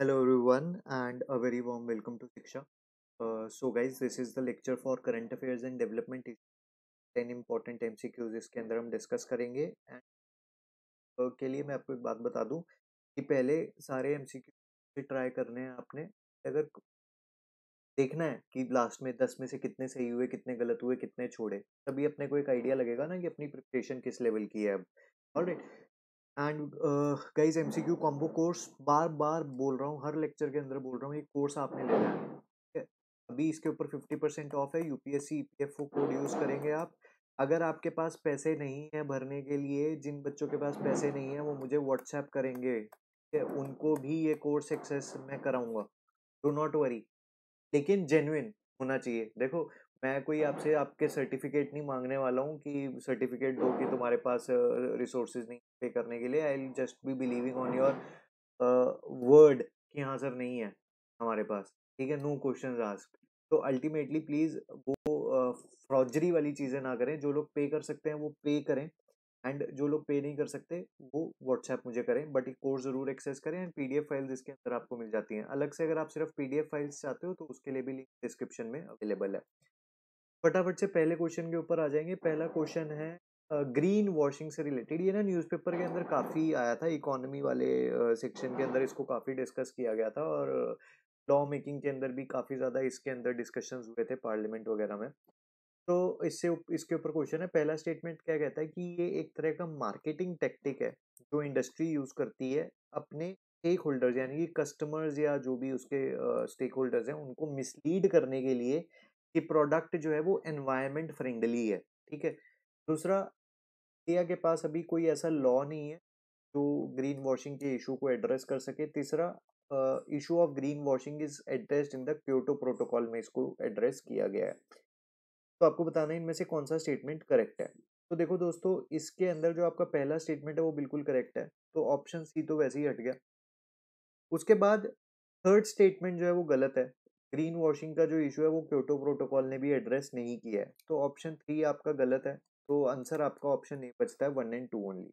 Hello Hello and and warm welcome to Shiksha so guys this is the lecture for the affairs and development is ten development. M C Qs इसके अंदर हम discuss करेंगे and uh, के लिए मैं आपको एक बात बता दूं कि पहले सारे एम सी क्यू ट्राई करने हैं आपने अगर देखना है कि लास्ट में दस में से कितने सही हुए कितने गलत हुए कितने छोड़े तभी अपने को एक आइडिया लगेगा ना कि अपनी प्रिपरेशन किस लेवल की है अब alright and guys M C Q combo course बार बार बोल रहा हूँ हर लेक्चर के अंदर बोल रहा हूँ ये कोर्स आपने लेना है ठीक है अभी इसके ऊपर फिफ्टी परसेंट ऑफ है U P S C E P F O code use करेंगे आप अगर आपके पास पैसे नहीं हैं भरने के लिए जिन बच्चों के पास पैसे नहीं हैं वो मुझे व्हाट्सएप करेंगे ठीक है उनको भी ये कोर्स एक्सेस मैं कराऊंगा डो नॉट वरी लेकिन जेनुइन होना चाहिए देखो मैं कोई आपसे आपके सर्टिफिकेट नहीं मांगने वाला हूँ कि सर्टिफिकेट दो कि तुम्हारे पास रिसोर्सेज नहीं पे करने के लिए I just be believing on your word कि हाँ सर नहीं है हमारे पास ठीक है नो क्वेश्चन आस्क तो अल्टीमेटली प्लीज़ वो फ्रॉजरी uh, वाली चीज़ें ना करें जो लोग पे कर सकते हैं वो पे करें एंड जो लोग पे नहीं कर सकते वो व्हाट्सएप मुझे करें बट एक कोर्स ज़रूर एक्सेस करें एंड पीडीएफ फाइल्स इसके अंदर आपको मिल जाती हैं अलग से अगर आप सिर्फ पीडीएफ फाइल्स चाहते हो तो उसके लिए भी लिंक डिस्क्रिप्शन में अवेलेबल है फटाफट से पहले क्वेश्चन के ऊपर आ जाएंगे पहला क्वेश्चन है ग्रीन वॉशिंग से रिलेटेड ये ना न्यूज़पेपर के अंदर काफ़ी आया था इकोनॉमी वाले सेक्शन के अंदर इसको काफ़ी डिस्कस किया गया था और लॉ मेकिंग के अंदर भी काफ़ी ज़्यादा इसके अंदर डिस्कशंस हुए थे पार्लियामेंट वगैरह में तो इससे इसके ऊपर क्वेश्चन है पहला स्टेटमेंट क्या कहता है कि ये एक तरह का मार्केटिंग टेक्टिक है जो इंडस्ट्री यूज़ करती है अपने स्टेक होल्डर्स यानी कि कस्टमर्स या जो भी उसके स्टेक होल्डर्स हैं उनको मिसलीड करने के लिए कि प्रोडक्ट जो है वो एनवायरमेंट फ्रेंडली है ठीक है दूसरा इंडिया के पास अभी कोई ऐसा लॉ नहीं है जो ग्रीन वॉशिंग के इशू को एड्रेस कर सके तीसरा issue of green washing is addressed in the Kyoto protocol में इसको एड्रेस किया गया है तो आपको बताना है इनमें से कौन सा स्टेटमेंट करेक्ट है तो देखो दोस्तों इसके अंदर जो आपका पहला स्टेटमेंट है वो बिल्कुल करेक्ट है तो ऑप्शन सी तो वैसे ही हट गया उसके बाद थर्ड स्टेटमेंट जो है वो गलत है ग्रीन वॉशिंग का जो इशू है वो क्योटो प्रोटोकॉल ने भी एड्रेस नहीं किया है तो ऑप्शन थ्री आपका गलत है तो आंसर आपका ऑप्शन ए बचता है वन एंड टू ओनली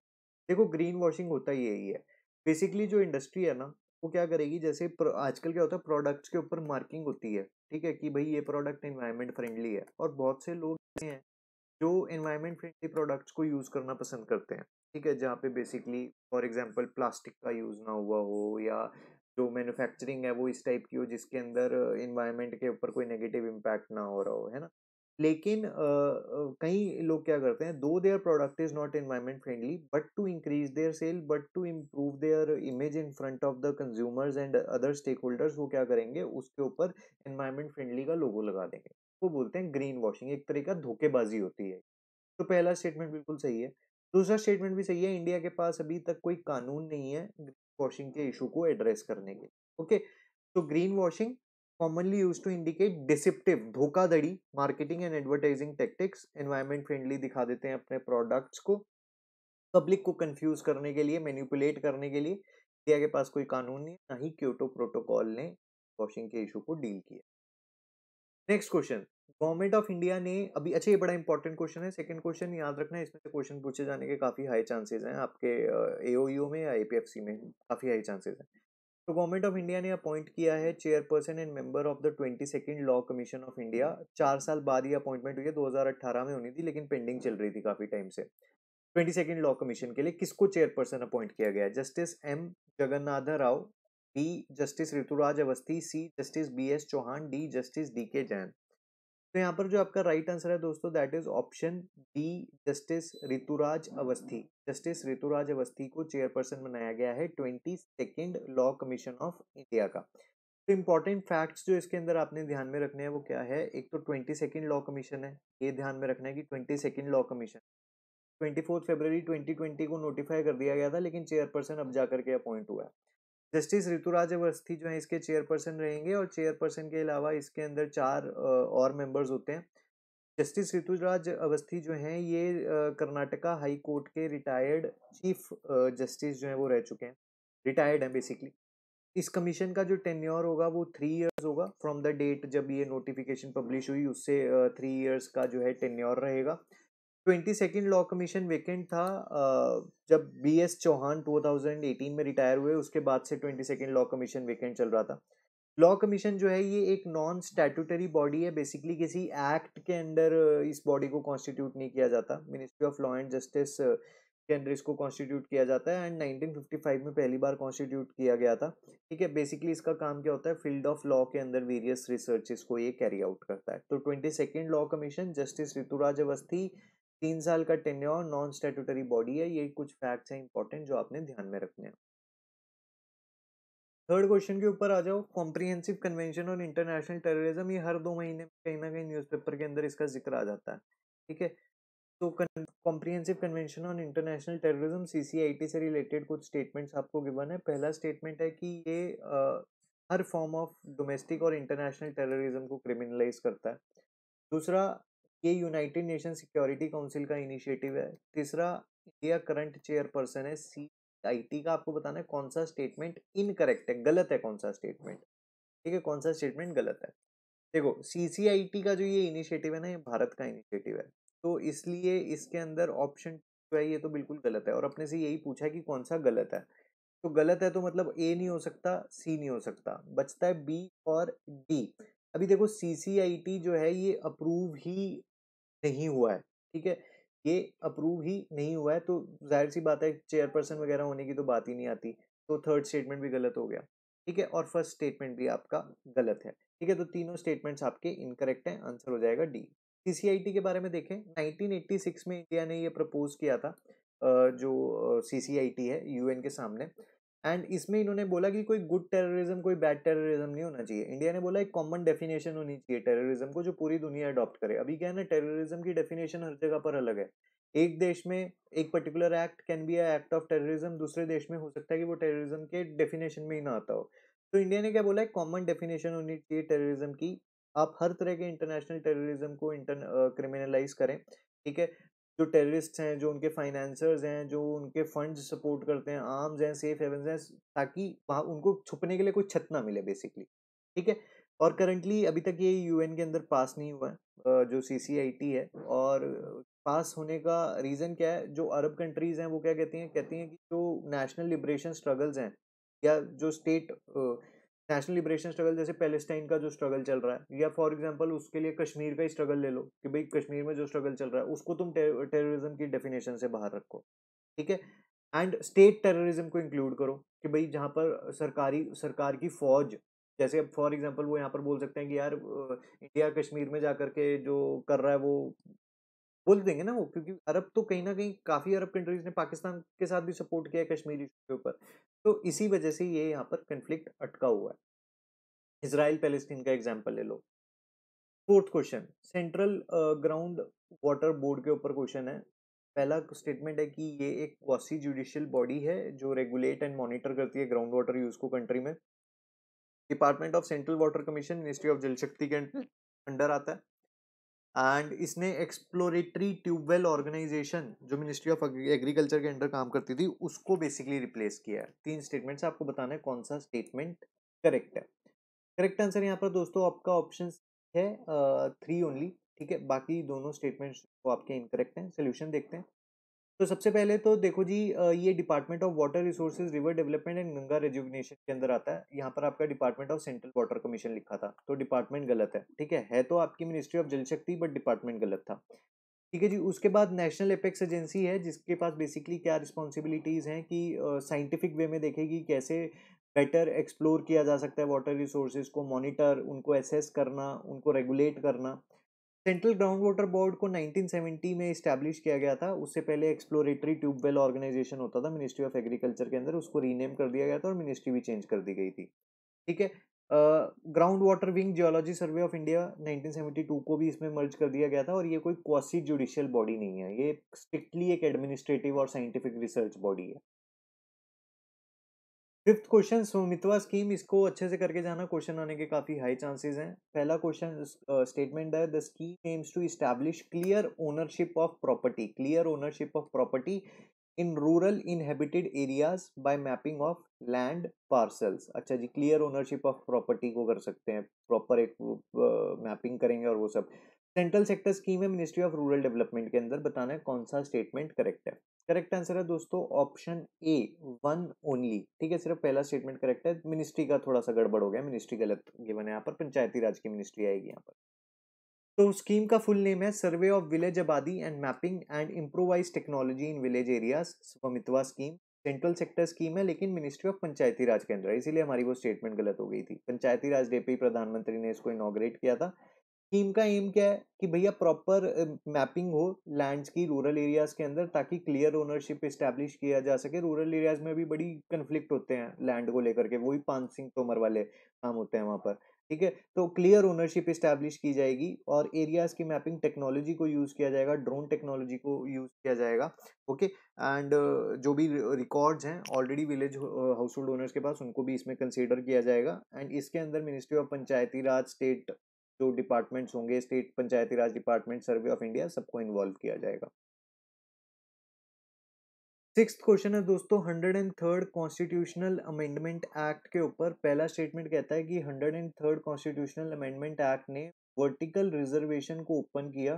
देखो ग्रीन वॉशिंग होता ही यही है बेसिकली जो इंडस्ट्री है ना वो क्या करेगी जैसे आजकल क्या होता है प्रोडक्ट्स के ऊपर मार्किंग होती है ठीक है कि भाई ये प्रोडक्ट इन्वायरमेंट फ्रेंडली है और बहुत से लोग ऐसे हैं जो इन्वायरमेंट फ्रेंडली प्रोडक्ट्स को यूज़ करना पसंद करते हैं ठीक है जहाँ पे बेसिकली फॉर एग्जांपल प्लास्टिक का यूज़ ना हुआ हो या जो मैन्युफैक्चरिंग है वो इस टाइप की हो जिसके अंदर इन्वायरमेंट के ऊपर कोई नेगेटिव इम्पैक्ट ना हो रहा हो है ना लेकिन कई लोग क्या करते हैं though their product is not environment friendly but to increase their sale but to improve their image in front of the consumers and other stakeholders वो क्या करेंगे उसके ऊपर इन्वायरमेंट फ्रेंडली का लोगो लगा देंगे वो बोलते हैं ग्रीन वॉशिंग एक तरह का धोखेबाजी होती है तो पहला स्टेटमेंट बिल्कुल सही है दूसरा स्टेटमेंट भी सही है इंडिया के पास अभी तक कोई कानून नहीं है वॉशिंग के इशू को एड्रेस करने के ओके तो green washing commonly use to indicate deceptive धोखाधड़ी marketing and advertising tactics environment friendly दिखा देते हैं अपने प्रोडक्ट्स को पब्लिक को कंफ्यूज करने के लिए मैनिपुलेट करने के लिए इंडिया के पास कोई कानून नहीं ना ही क्योटो प्रोटोकॉल ने वॉशिंग के इशू को डील किया next question government of India ने अभी अच्छा ये बड़ा इंपॉर्टेंट क्वेश्चन है सेकंड क्वेश्चन याद रखना है इसमें से क्वेश्चन पूछे जाने के काफ़ी हाई चांसेस हैं आपके ए में या ए में काफ़ी हाई चांसेस हैं तो गवर्नमेंट ऑफ इंडिया ने अपॉइंट किया है chairperson and member of the twenty second law commission of India चार साल बाद ये अपॉइंटमेंट हुई है दो में होनी थी लेकिन पेंडिंग चल रही थी काफ़ी टाइम से ट्वेंटी सेकेंड लॉ कमीशन के लिए किसको चेयरपर्सन अपॉइंट किया गया justice M Jagannatha Rao B justice Rituraj Awasthi C justice B S Chauhan D justice D K Jain तो यहाँ पर जो आपका राइट आंसर है दोस्तों that is option D justice Rituraj Awasthi justice Rituraj Awasthi को चेयरपर्सन बनाया गया है twenty second law commission of India का तो इम्पॉर्टेंट फैक्ट्स जो इसके अंदर आपने ध्यान में रखने हैं वो क्या है एक तो ट्वेंटी सेकेंड लॉ कमीशन है ये ध्यान में रखना है कि twenty second law commission twenty fourth February twenty twenty को नोटिफाई कर दिया गया था लेकिन चेयरपर्सन अब जाकर के अपॉइंट हुआ है जस्टिस ऋतुराज अवस्थी जो है इसके चेयरपर्सन रहेंगे और चेयरपर्सन के अलावा इसके अंदर चार और मेंबर्स होते हैं जस्टिस ऋतुराज अवस्थी जो हैं ये कर्नाटका हाई कोर्ट के रिटायर्ड चीफ जस्टिस जो हैं वो रह चुके हैं रिटायर्ड हैं बेसिकली इस कमीशन का जो टेन्योर होगा वो थ्री इयर्स होगा फ्रॉम द डेट जब ये नोटिफिकेशन पब्लिश हुई उससे थ्री इयर्स का जो है टेन्योर रहेगा twenty second law commission vacant था जब B S Chauhan two thousand eighteen में रिटायर हुए उसके बाद से twenty second law commission vacant चल रहा था लॉ कमीशन जो है ये एक नॉन स्टैटूटरी बॉडी है बेसिकली किसी एक्ट के अंडर इस बॉडी को कॉन्स्टिट्यूट नहीं किया जाता ministry of law and justice के अंडर इसको कॉन्स्टिट्यूट किया जाता है एंड 1955 में पहली बार कॉन्स्टिट्यूट किया गया था ठीक है बेसिकली इसका काम क्या होता है फील्ड ऑफ लॉ के अंदर वेरियस रिसर्चेस को ये कैरी आउट करता है तो twenty second law commission justice Rituraj Awasthi तीन साल का टेन्योर नॉन स्टेटूटरी बॉडी है ये कुछ फैक्ट्स हैं इंपॉर्टेंट जो आपने ध्यान में रखने हैं थर्ड क्वेश्चन के ऊपर आ जाओ कॉम्प्रीहेंसिव कन्वेंशन और इंटरनेशनल टेररिज्म ये हर दो महीने में कहीं ना कहीं न्यूज़पेपर के अंदर इसका जिक्र आ जाता है ठीक है तो comprehensive convention on international terrorism C से रिलेटेड कुछ स्टेटमेंट्स आपको गिवन है पहला स्टेटमेंट है कि ये आ, हर फॉर्म ऑफ डोमेस्टिक और इंटरनेशनल टेररिज्म को क्रिमिनलाइज करता है दूसरा ये यूनाइटेड नेशन सिक्योरिटी काउंसिल का इनिशिएटिव है तीसरा इंडिया करंट चेयरपर्सन है सी आई टी का आपको बताना है कौन सा स्टेटमेंट इनकरेक्ट है गलत है कौन सा स्टेटमेंट ठीक है कौन सा स्टेटमेंट गलत है देखो सी सी आई टी का जो ये इनिशिएटिव है ना ये भारत का इनिशिएटिव है तो इसलिए इसके अंदर ऑप्शन जो है ये तो बिल्कुल गलत है और अपने से यही पूछा है कि कौन सा गलत है तो गलत है तो मतलब ए नहीं हो सकता सी नहीं हो सकता बचता है बी और डी अभी देखो सी जो है ये अप्रूव ही नहीं हुआ है ठीक है ये अप्रूव ही नहीं हुआ है तो जाहिर सी बात है चेयरपर्सन वगैरह होने की तो बात ही नहीं आती तो थर्ड स्टेटमेंट भी गलत हो गया ठीक है और फर्स्ट स्टेटमेंट भी आपका गलत है ठीक है तो तीनों स्टेटमेंट्स आपके इनकरेक्ट हैं आंसर हो जाएगा डी सीसीआईटी के बारे में देखें 1986 में इंडिया ने ये प्रपोज किया था जो सीसीआईटी है यूएन के सामने एंड इसमें इन्होंने बोला कि कोई गुड टेररिज्म कोई बैड टेररिज्म नहीं होना चाहिए इंडिया ने बोला एक कॉमन डेफिनेशन होनी चाहिए टेररिज्म को जो पूरी दुनिया अडॉप्ट करे अभी क्या है ना टेररिज्म की डेफिनेशन हर जगह पर अलग है एक देश में एक particular act can be act of terrorism दूसरे देश में हो सकता है कि वो टेररिज्म के डेफिनेशन में ही ना आता हो तो इंडिया ने क्या बोला है कॉमन डेफिनेशन होनी चाहिए टेररिज्म की आप हर तरह के इंटरनेशनल टेररिज्म को इंटर क्रिमिनलाइज करें ठीक है जो टेररिस्ट हैं जो उनके फाइनेंसर्स हैं जो उनके फंड सपोर्ट करते हैं आर्म्स हैं सेफ हेवंस हैं ताकि वहाँ उनको छुपने के लिए कोई छत ना मिले बेसिकली ठीक है और करंटली अभी तक ये यू के अंदर पास नहीं हुआ है जो सी है और पास होने का रीज़न क्या है जो अरब कंट्रीज़ हैं वो क्या कहती हैं कहती हैं कि जो नेशनल लिबरेशन स्ट्रगल्स हैं या जो स्टेट नेशनल लिबरेशन स्ट्रगल जैसे पैलेस्टाइन का जो स्ट्रगल चल रहा है या फॉर एग्जांपल उसके लिए कश्मीर का ही स्ट्रगल ले लो कि भाई कश्मीर में जो स्ट्रगल चल रहा है उसको तुम टेररिज्म की डेफिनेशन से बाहर रखो ठीक है एंड स्टेट टेररिज्म को इंक्लूड करो कि भाई जहाँ पर सरकारी सरकार की फौज जैसे अब फॉर एग्जाम्पल वो यहाँ पर बोल सकते हैं कि यार इंडिया कश्मीर में जा कर के जो कर रहा है वो बोल देंगे ना वो क्योंकि अरब तो कहीं ना कहीं काफ़ी अरब कंट्रीज ने पाकिस्तान के साथ भी सपोर्ट किया है कश्मीर इशू के ऊपर तो इसी वजह से ये यहाँ पर कन्फ्लिक्ट अटका हुआ है इसराइल पैलेस्टीन का एग्जाम्पल ले लो fourth question central ground water board के ऊपर क्वेश्चन है पहला स्टेटमेंट है कि ये एक क्वासी जुडिशियल बॉडी है जो रेगुलेट एंड मॉनिटर करती है ग्राउंड वाटर यूज को कंट्री में department of central water commission ministry of Jal Shakti के अंडर आता है एंड इसने एक्सप्लोरेटरी ट्यूबवेल ऑर्गेनाइजेशन जो मिनिस्ट्री ऑफ एग्रीकल्चर के अंडर काम करती थी उसको बेसिकली रिप्लेस किया है तीन स्टेटमेंट्स आपको बताना है कौन सा स्टेटमेंट करेक्ट है करेक्ट आंसर यहाँ पर दोस्तों आपका ऑप्शन है थ्री ओनली ठीक है बाकी दोनों स्टेटमेंट्स तो आपके इनकरेक्ट हैं सोल्यूशन देखते हैं तो सबसे पहले तो देखो जी ये department of water resources river development and Ganga rejuvenation के अंदर आता है यहाँ पर आपका department of central water commission लिखा था तो डिपार्टमेंट गलत है ठीक है है तो आपकी मिनिस्ट्री ऑफ जल शक्ति बट डिपार्टमेंट गलत था ठीक है जी उसके बाद नेशनल एपेक्स एजेंसी है जिसके पास बेसिकली क्या रिस्पॉन्सिबिलिटीज़ हैं कि साइंटिफिक वे में देखेगी कैसे बेटर एक्सप्लोर किया जा सकता है वाटर रिसोर्सेज को मॉनिटर उनको एसेस करना उनको रेगुलेट करना सेंट्रल ग्राउंड वाटर बोर्ड को 1970 में इस्टेब्लिश किया गया था उससे पहले एक्सप्लोरेटरी ट्यूबवेल ऑर्गेनाइजेशन होता था मिनिस्ट्री ऑफ एग्रीकल्चर के अंदर उसको रीनेम कर दिया गया था और मिनिस्ट्री भी चेंज कर दी गई थी ठीक है ground water wing geology survey of India 1972 को भी इसमें मर्ज कर दिया गया था और ये कोई क्वासी जुडिशियल बॉडी नहीं है ये स्ट्रिक्टली एक एडमिनिस्ट्रेटिव और साइंटिफिक रिसर्च बॉडी है फिफ्थ क्वेश्चन स्वामित्वा स्कीम इसको अच्छे से करके जाना क्वेश्चन आने के काफ़ी हाई चांसेस हैं पहला क्वेश्चन स्टेटमेंट है the scheme aims to establish clear ownership of property clear ownership of property in rural inhabited areas by mapping of land parcels अच्छा जी क्लियर ओनरशिप ऑफ प्रॉपर्टी को कर सकते हैं प्रॉपर एक मैपिंग uh, करेंगे और वो सब सेंट्रल सेक्टर स्कीम है मिनिस्ट्री ऑफ रूरल डेवलपमेंट के अंदर बताना है कौन सा स्टेटमेंट करेक्ट है करेक्ट आंसर है दोस्तों ऑप्शन ए वन ओनली ठीक है सिर्फ पहला स्टेटमेंट करेक्ट है मिनिस्ट्री का थोड़ा सा गड़बड़ हो गया मिनिस्ट्री गलत गिवन है यहाँ पर पंचायती राज की मिनिस्ट्री आएगी यहाँ पर तो स्कीम का फुल नेम है सर्वे ऑफ विलेज आबादी and mapping and improvise technology in village areas Swamitva scheme central sector scheme है लेकिन मिनिस्ट्री ऑफ पंचायती राज के अंदर इसीलिए हमारी वो स्टेटमेंट गलत हो गई थी पंचायती राज डे पे ही प्रधानमंत्री ने इसको इनोग्रेट किया था स्कीम का एम क्या है कि भैया प्रॉपर मैपिंग हो लैंड्स की रूरल एरियाज के अंदर ताकि क्लियर ओनरशिप इस्टेब्लिश किया जा सके रूरल एरियाज में भी बड़ी कन्फ्लिक्ट होते हैं लैंड को लेकर के वही पान सिंह तोमर वाले काम होते हैं वहाँ पर ठीक है तो क्लियर ओनरशिप इस्टेब्लिश की जाएगी और एरियाज की मैपिंग टेक्नोलॉजी को यूज़ किया जाएगा ड्रोन टेक्नोलॉजी को यूज़ किया जाएगा ओके एंड जो भी रिकॉर्ड्स हैं already village household owners के पास उनको भी इसमें कंसिडर किया जाएगा एंड इसके अंदर ministry of Panchayati Raj state जो डिपार्टमेंट्स होंगे state Panchayati Raj department survey of India सबको इन्वॉल्व किया जाएगा सिक्स क्वेश्चन है दोस्तों hundred and third constitutional amendment act के ऊपर पहला स्टेटमेंट कहता है कि hundred and third constitutional amendment act ने वर्टिकल रिजर्वेशन को ओपन किया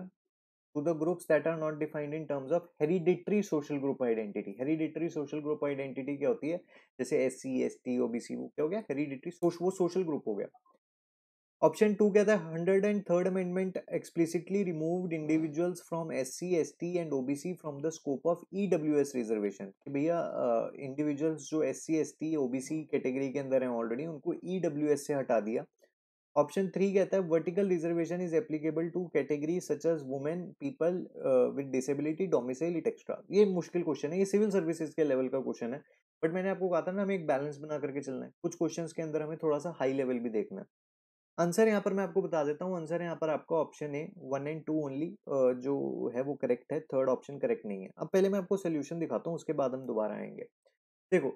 to the groups that are not defined in terms of hereditary social group identity hereditary social group identity क्या होती है जैसे S C S T O B C वो क्या हो गया सोश, वो सोशल ग्रुप हो गया ऑप्शन टू कहता है 103rd amendment explicitly removed individuals from SC, ST and OBC from the scope of EWS reservation. भैया इंडिविजुअल्स जो S C S T O B C category के अंदर हैं ऑलरेडी उनको ई डब्ल्यू एस से हटा दिया ऑप्शन थ्री कहता है vertical reservation is applicable to category such as women people with disability domicile it extra ये मुश्किल क्वेश्चन है ये सिविल सर्विसेज के लेवल का क्वेश्चन है बट मैंने आपको कहा था ना हमें एक बैलेंस बना करके चलना है कुछ क्वेश्चन के अंदर हमें थोड़ा सा हाई लेवल भी देखना है आंसर यहाँ पर मैं आपको बता देता हूँ आंसर यहाँ पर आपका ऑप्शन है वन एंड टू ओनली जो है वो करेक्ट है थर्ड ऑप्शन करेक्ट नहीं है अब पहले मैं आपको सोल्यूशन दिखाता हूँ उसके बाद हम दोबारा आएंगे देखो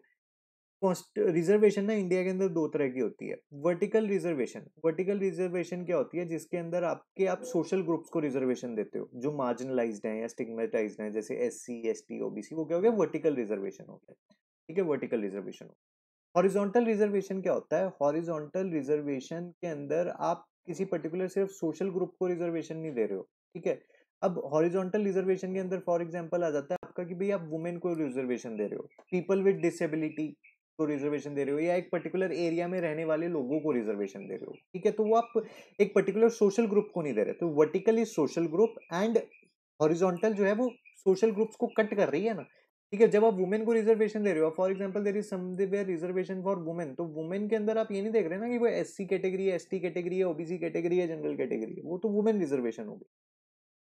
कॉन्स्ट रिजर्वेशन ना इंडिया के अंदर दो तरह की होती है वर्टिकल रिजर्वेशन वर्टिकल रिजर्वेशन क्या होती है जिसके अंदर आपके आप सोशल ग्रुप्स को रिजर्वेशन देते हो जो मार्जिनलाइज्ड हैं या स्टिग्मेटाइज्ड हैं जैसे एससी एसटी ओबीसी वो क्या हो गया वर्टिकल रिजर्वेशन हो गया ठीक है वर्टिकल रिजर्वेशन हो गया हॉरिजॉन्टल रिजर्वेशन क्या होता है हॉरिजॉन्टल रिजर्वेशन के अंदर आप किसी पर्टिकुलर सिर्फ सोशल ग्रुप को रिजर्वेशन नहीं दे रहे हो ठीक है अब हॉरिजॉन्टल रिजर्वेशन के अंदर फॉर एग्जांपल आ जाता है आपका कि भाई आप वुमेन को रिजर्वेशन दे रहे हो पीपल विद डिसेबिलिटी को रिजर्वेशन दे रहे हो या एक पर्टिकुलर एरिया में रहने वाले लोगों को रिजर्वेशन दे रहे हो ठीक है तो वो आप एक पर्टिकुलर सोशल ग्रुप को नहीं दे रहे तो vertical is social group and horizontal जो है वो सोशल ग्रुप्स को कट कर रही है ना ठीक है जब आप वुमेन को रिजर्वेशन दे रहे हो for example there is somewhere reservation for women तो वुमेन के अंदर आप ये नहीं देख रहे ना कि वो एस सी कैटेगरी है एस टी कैटेगरी है ओबीसी कैटेगरी है जनरल कैटेगरी है वो तो वुमेन रिजर्वेशन होगी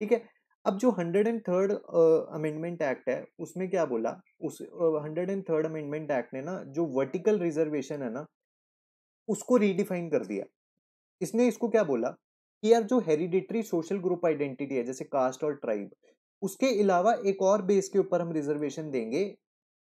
ठीक है अब जो hundred and third amendment act है उसमें क्या बोला उस hundred and third amendment act ने ना जो वर्टिकल रिजर्वेशन है ना उसको रीडिफाइन कर दिया इसने इसको क्या बोला कि यार जो हेरिडिटरी सोशल ग्रुप आइडेंटिटी है जैसे कास्ट और ट्राइब उसके अलावा एक और बेस के ऊपर हम रिजर्वेशन देंगे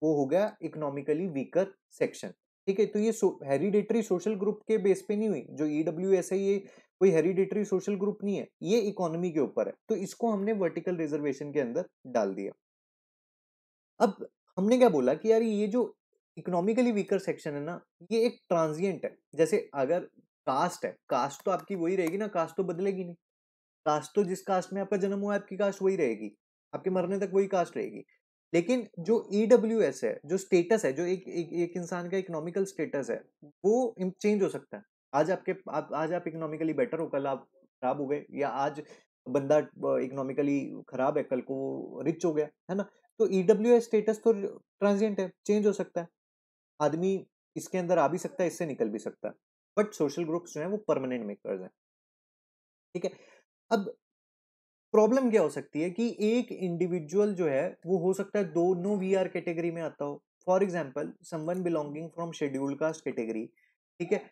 वो हो गया इकोनॉमिकली वीकर सेक्शन ठीक है तो ये हेरिडेटरी सोशल ग्रुप के बेस पे नहीं हुई जो ई डब्ल्यू एस है ये कोई हेरिडेटरी सोशल ग्रुप नहीं है ये इकोनॉमी के ऊपर है तो इसको हमने वर्टिकल रिजर्वेशन के अंदर डाल दिया अब हमने क्या बोला कि यार ये जो इकोनॉमिकली वीकर सेक्शन है ना ये एक ट्रांजिएंट है जैसे अगर कास्ट है कास्ट तो आपकी वही रहेगी ना कास्ट तो बदलेगी नहीं कास्ट तो जिस कास्ट में आपका जन्म हुआ है आपकी कास्ट वही रहेगी आपके मरने तक वही कास्ट रहेगी लेकिन जो ई डब्ल्यू एस है जो स्टेटस है जो एक एक, एक इंसान का इकोनॉमिकल स्टेटस है वो चेंज हो सकता है आज आपके आप आज आप इकोनॉमिकली बेटर हो कल आप खराब हो गए या आज बंदा इकोनॉमिकली खराब है कल को रिच हो गया है ना तो ई डब्ल्यू एस स्टेटस तो ट्रांजेंट है चेंज हो सकता है आदमी इसके अंदर आ भी सकता है इससे निकल भी सकता है बट सोशल ग्रुप्स जो है वो परमानेंट मेकर्स हैं ठीक है अब प्रॉब्लम क्या हो सकती है कि एक इंडिविजुअल जो है वो हो सकता है दोनों वी आर कैटेगरी में आता हो for example someone belonging from schedule caste category ठीक है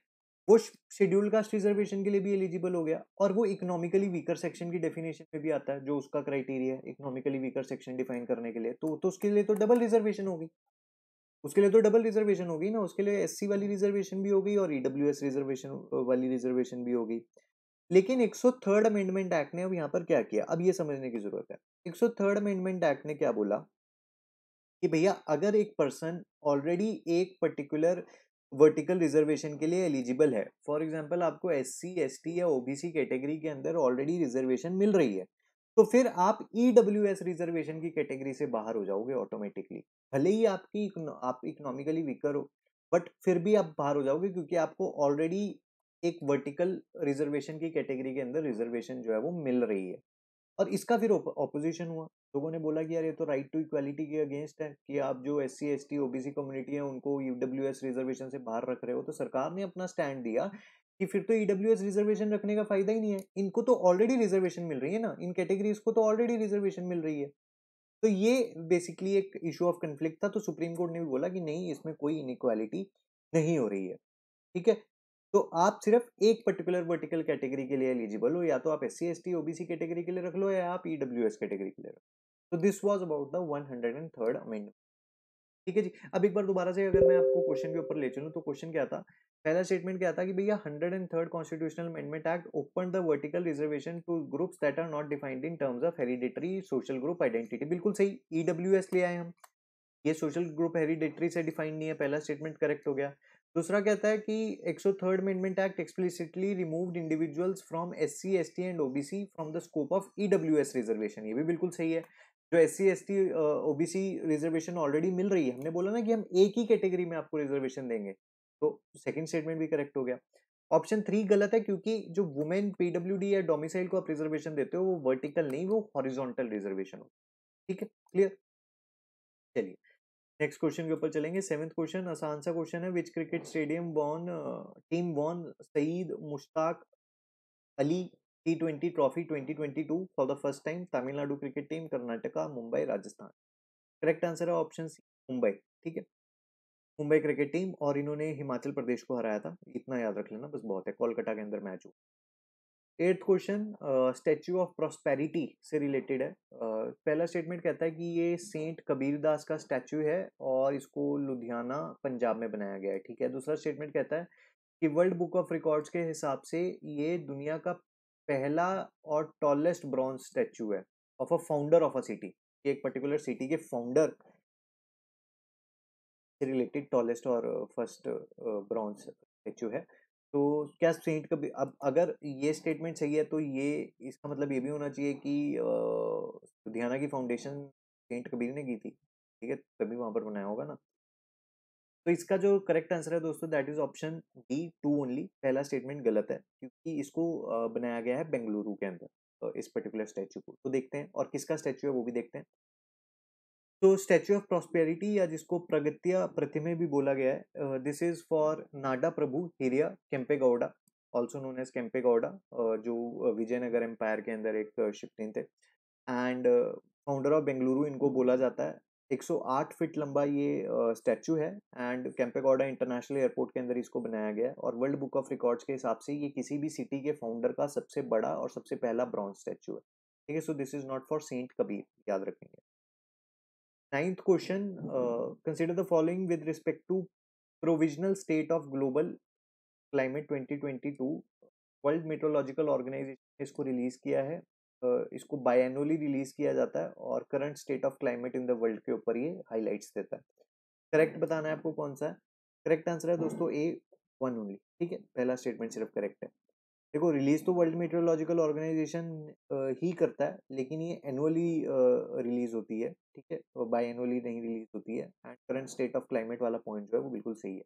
वो शेड्यूल कास्ट रिजर्वेशन के लिए भी एलिजिबल हो गया और वो इकोनॉमिकली वीकर सेक्शन की डेफिनेशन में भी आता है जो उसका क्राइटेरिया है इकोनॉमिकली वीकर सेक्शन डिफाइन करने के लिए तो तो उसके लिए तो डबल रिजर्वेशन होगी उसके लिए तो डबल रिजर्वेशन होगी ना उसके लिए एससी वाली रिजर्वेशन भी होगी और ईडब्ल्यूएस e रिजर्वेशन वाली रिजर्वेशन भी होगी लेकिन एक सौ थर्ड अमेंडमेंट एक्ट ने अब यहाँ पर क्या किया अब ये समझने की जरूरत है थर्ड अमेंडमेंट एक्ट ने क्या बोला कि भैया अगर एक पर्सन ऑलरेडी एक पर्टिकुलर वर्टिकल रिजर्वेशन के लिए एलिजिबल है फॉर एग्जाम्पल आपको एस सी एस टी या ओबीसी कैटेगरी के अंदर ऑलरेडी रिजर्वेशन मिल रही है तो फिर आप ई डब्ल्यू एस रिजर्वेशन की कैटेगरी से बाहर हो जाओगे ऑटोमेटिकली भले ही आपकी आप इकोनॉमिकली वीकर हो बट फिर भी आप बाहर हो जाओगे क्योंकि आपको ऑलरेडी एक वर्टिकल रिजर्वेशन की कैटेगरी के अंदर रिजर्वेशन जो है वो मिल रही है और इसका फिर ऑपोजिशन हुआ लोगों ने बोला कि यार ये तो राइट टू इक्वालिटी के अगेंस्ट है कि आप जो S C S T O OBC community है उनको ई डब्ल्यू एस रिजर्वेशन से बाहर रख रहे हो तो सरकार ने अपना स्टैंड दिया कि फिर तो ई डब्ल्यू एस रिजर्वेशन रखने का फायदा ही नहीं है इनको तो ऑलरेडी रिजर्वेशन मिल रही है ना इन कैटेगरीज को तो ऑलरेडी रिजर्वेशन मिल रही है तो ये बेसिकली एक इशू ऑफ कन्फ्लिक्ट था तो सुप्रीम कोर्ट ने भी बोला कि नहीं इसमें कोई इनक्वालिटी नहीं हो रही है ठीक है तो आप सिर्फ एक पर्टिकुलर वर्टिकल कैटेगरी के लिए एलिजिबल हो या तो आप S C S T OBC category के लिए रख लो या आप ई डब्ल्यू एस कैटेगरी के लिए रख लो तो this was about the one hundred and third amendment ठीक है जी अब एक बार दोबारा से अगर मैं आपको क्वेश्चन के ऊपर ले चलूँ तो क्वेश्चन क्या था पहला स्टेटमेंट क्या था कि भैया hundred and third constitutional amendment act open the vertical reservation to groups that are not defined in terms of hereditary social group identity बिल्कुल सही ई डब्ल्यू एस ले आए हम ये सोशल ग्रुप हेरिडेटरी से डिफाइंड नहीं है पहला स्टेटमेंट करेक्ट हो गया दूसरा कहता है कि third amendment act explicitly removed individuals from S C S T and OBC from the scope of E W S reservation ये भी बिल्कुल सही है जो S C S T O C reservation already मिल रही है हमने बोला ना कि हम एक ही कैटेगरी में आपको रिजर्वेशन देंगे तो सेकंड स्टेटमेंट भी करेक्ट हो गया ऑप्शन थ्री गलत है क्योंकि जो वुमेन पीडब्ल्यू या डोमिसाइल को आप रिजर्वेशन देते हो वो वर्टिकल नहीं वो हॉरिजॉन्टल रिजर्वेशन हो ठीक है क्लियर चलिए नेक्स्ट क्वेश्चन के ऊपर चलेंगे सेवेंथ क्वेश्चन आसान सा क्वेश्चन है which cricket stadium won team won Syed Mushtaq Ali T twenty trophy twenty twenty two for the first time Tamil Nadu cricket team Karnataka Mumbai Rajasthan correct answer है ऑप्शन सी मुंबई ठीक है मुंबई क्रिकेट टीम और इन्होंने हिमाचल प्रदेश को हराया था इतना याद रख लेना बस बहुत है कोलकाता के अंदर मैच हुआ eighth question statue of prosperity से रिलेटेड है uh, पहला स्टेटमेंट कहता है कि ये सेंट कबीरदास का स्टैचू है और इसको लुधियाना पंजाब में बनाया गया है ठीक है दूसरा स्टेटमेंट कहता है कि वर्ल्ड बुक ऑफ रिकॉर्ड्स के हिसाब से ये दुनिया का पहला और टॉलेस्ट ब्रॉन्ज स्टैचू है of a founder of a city एक पर्टिकुलर सिटी के फाउंडर से रिलेटेड टॉलेस्ट और फर्स्ट ब्रॉन्ज स्टैचू है तो क्या सेंट कभी अब अगर ये स्टेटमेंट सही है तो ये इसका मतलब ये भी होना चाहिए कि लुधियाना की फाउंडेशन सेंट कबीर ने की थी ठीक है तभी वहाँ पर बनाया होगा ना तो इसका जो करेक्ट आंसर है दोस्तों that is option D two only पहला स्टेटमेंट गलत है क्योंकि इसको बनाया गया है बेंगलुरु के अंदर इस पर्टिकुलर स्टैचू को तो देखते हैं और किसका स्टैचू है वो भी देखते हैं तो स्टैचू ऑफ प्रॉस्पेरिटी या जिसको प्रगतिया प्रतिमे भी बोला गया है this is for Nada Prabhu Hiriya Kempe Gowda also known as Kempe Gowda जो विजयनगर एम्पायर के अंदर एक शिवलिंग थे एंड फाउंडर ऑफ बेंगलुरु इनको बोला जाता है 108 फीट लंबा ये स्टैचू है एंड कैंपेगौडा इंटरनेशनल एयरपोर्ट के अंदर इसको बनाया गया है और वर्ल्ड बुक ऑफ रिकॉर्ड्स के हिसाब से ये किसी भी सिटी के फाउंडर का सबसे बड़ा और सबसे पहला ब्रॉन्ज स्टैचू है ठीक है so this is not for saint Kabir याद रखेंगे question consider the following with respect to provisional state of global climate twenty twenty 2022. World meteorological organisation ने इसको रिलीज़ किया है uh, इसको बायनोली रिलीज़ किया जाता है और current state of climate in the world के ऊपर ये हाईलाइट्स देता है करेक्ट हम्म। बताना है आपको कौन सा है करेक्ट आंसर है दोस्तों ए वन ओनली ठीक है पहला स्टेटमेंट सिर्फ करेक्ट है देखो रिलीज तो वर्ल्ड मेट्रोलॉजिकल ऑर्गेनाइजेशन ही करता है लेकिन ये एनुअली रिलीज होती है ठीक है बाई एनुअली नहीं रिलीज होती है and current state of climate वाला पॉइंट जो है वो बिल्कुल सही है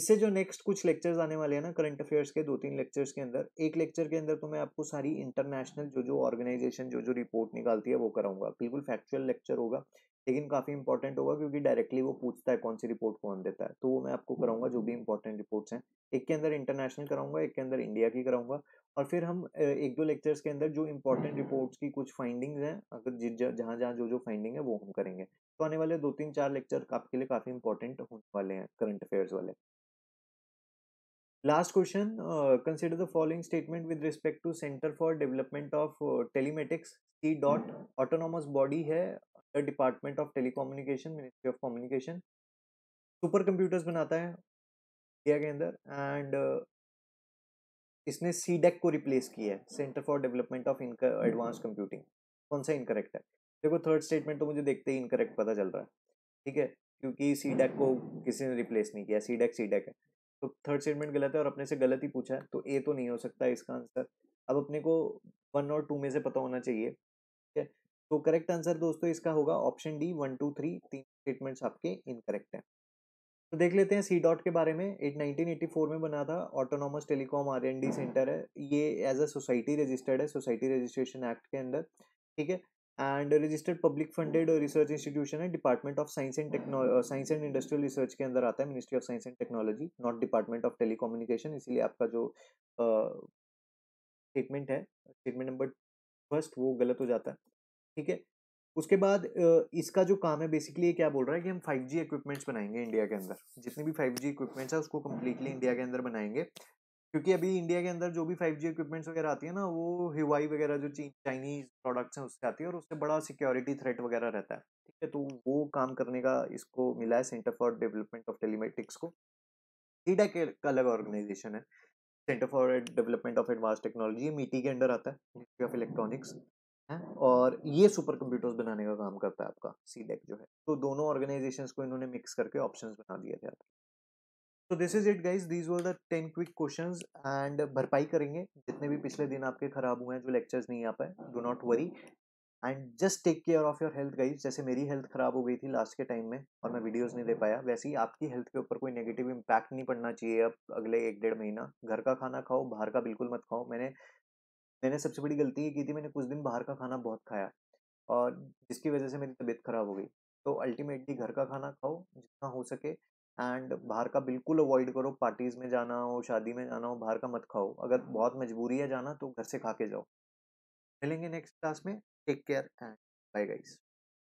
इससे जो नेक्स्ट कुछ लेक्चर्स आने वाले हैं ना करंट अफेयर्स के दो तीन लेक्चर्स के अंदर एक लेक्चर के अंदर तो मैं आपको सारी इंटरनेशनल जो जो ऑर्गेनाइजेशन जो जो रिपोर्ट निकालती है वो कराऊंगा बिल्कुल फैक्चुअल लेक्चर होगा लेकिन काफ़ी इंपॉर्टेंट होगा क्योंकि डायरेक्टली वो पूछता है कौन सी रिपोर्ट कौन देता है तो वो मैं आपको कराऊंगा जो भी इंपॉर्टेंट हम्म। रिपोर्ट्स हैं एक के अंदर इंटरनेशनल कराऊंगा एक के अंदर इंडिया की कराऊंगा और फिर हम एक दो लेक्चर्स के अंदर जो इंपॉर्टेंट रिपोर्ट्स की कुछ फाइंडिंग्स हैं अगर जहाँ जहाँ जो जो फाइंडिंग है वो हम करेंगे तो आने वाले दो तीन चार लेक्चर आपके लिए काफ़ी इंपॉर्टेंट होने वाले हैं करंट अफेयर्स वाले last question consider the following statement with respect to centre for development of telematics uh, dot autonomous body है the department of telecommunication ministry of communication super computers बनाता है इंडिया के अंदर and इसने C DAC e को replace किया है centre for development of advance computing कौन सा इनकरेक्ट है देखो थर्ड स्टेटमेंट तो मुझे देखते ही इनकरेक्ट पता चल रहा है ठीक है क्योंकि सी डेक e को किसी ने रिप्लेस नहीं किया सी डेक सी डेक है तो थर्ड स्टेटमेंट गलत है और अपने से गलत ही पूछा है तो ए तो नहीं हो सकता इसका आंसर अब अपने को वन और टू में से पता होना चाहिए ठीक है तो करेक्ट आंसर दोस्तों इसका होगा option D one two three तीन स्टेटमेंट्स आपके इनकरेक्ट हैं तो देख लेते हैं सी डॉट के बारे में एट नाइनटीन एटी फोर में बना था autonomous telecom R N D centre है ये एज अ सोसाइटी रजिस्टर्ड है सोसाइटी रजिस्ट्रेशन एक्ट के अंदर ठीक है and registered public funded research institution है department of science and techno science and industrial research के अंदर आता है ministry of science and technology not department of telecommunication इसीलिए आपका जो स्टेटमेंट uh, है स्टेटमेंट नंबर फर्स्ट वो गलत हो जाता है ठीक है उसके बाद इसका जो काम है बेसिकली ये क्या बोल रहा है कि हम 5G इक्विपमेंट्स बनाएंगे इंडिया के अंदर जितने भी 5G इक्विपमेंट्स है उसको कम्प्लीटली इंडिया के अंदर बनाएंगे क्योंकि अभी इंडिया के अंदर जो भी 5G इक्विपमेंट्स वगैरह आती है ना वो हिवाई वगैरह जो चाइनीज प्रोडक्ट्स हैं उससे आती है और उससे बड़ा सिक्योरिटी थ्रेट वगैरह रहता है ठीक है तो वो काम करने का इसको मिला है centre for development of telematics को सीडेक के अलग ऑर्गेनाइजेशन है centre for development of advance technology MeitY के अंडर आता है मिनिस्ट्री ऑफ इलेक्ट्रॉनिक्स और ये सुपर कंप्यूटर्स बनाने का काम करता है आपका सीलेक जो है तो दोनों ऑर्गेनाइजेशन को इन्होंने मिक्स करके ऑप्शन बना दिए थे आपके तो this is it guys these were the ten quick questions and भरपाई करेंगे जितने भी पिछले दिन आपके खराब हुए हैं जो लेक्चर्स नहीं आ पाए do not worry and just take care of your health guys जैसे मेरी हेल्थ खराब हो गई थी लास्ट के टाइम में और मैं वीडियोज़ नहीं दे पाया वैसे ही आपकी हेल्थ के ऊपर कोई नेगेटिव इम्पैक्ट नहीं पड़ना चाहिए अब अगले एक डेढ़ महीना घर का खाना खाओ बाहर का बिल्कुल मत खाओ मैंने मैंने सबसे बड़ी गलती ये की थी मैंने कुछ दिन बाहर का खाना बहुत खाया और जिसकी वजह से मेरी तबीयत ख़राब हो गई तो अल्टीमेटली घर का खाना खाओ जितना हो सके एंड बाहर का बिल्कुल अवॉइड करो पार्टीज़ में जाना हो शादी में जाना हो बाहर का मत खाओ अगर बहुत मजबूरी है जाना तो घर से खा के जाओ मिलेंगे नेक्स्ट क्लास में take care and bye guys